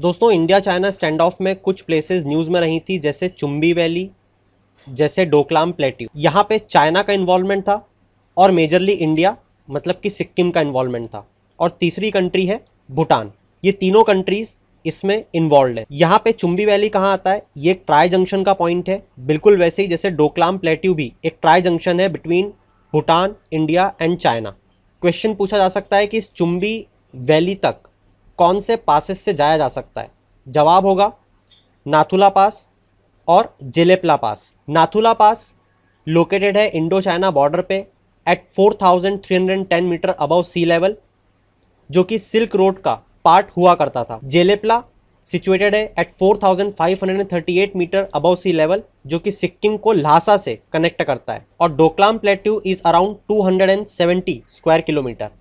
दोस्तों India China stand of में कुछ प्लेसेस न्यूज़ में रही थी जैसे चुम्बी वैली जैसे डोकलाम प्लेट्यू यहाँ पे चाइना का इन्वॉल्वमेंट था और मेजरली इंडिया मतलब कि सिक्किम का इन्वॉल्वमेंट था और तीसरी कंट्री है भूटान ये तीनों कंट्रीज़ इसमें इन्वॉल्व है यहाँ पे चुम्बी वैली कहाँ आता है ये एक ट्राई जंक्शन का पॉइंट है बिल्कुल वैसे ही जैसे डोकलाम प्लेट्यू भी एक ट्राई जंक्शन है between Bhutan India and China question पूछा जा सकता है कि इस चुम्बी वैली तक कौन से पासेस से जाया जा सकता है जवाब होगा नाथुला पास और Jelepla pass Nathula pass located है इंडो चाइना बॉर्डर पे at 4,310 metre above sea level जो कि सिल्क रोड का पार्ट हुआ करता था जेलेपला सिचुएटेड है at 4,538 metre above sea level जो कि सिक्किम को लासा से कनेक्ट करता है और Doklam plateau is around 270 square kilometre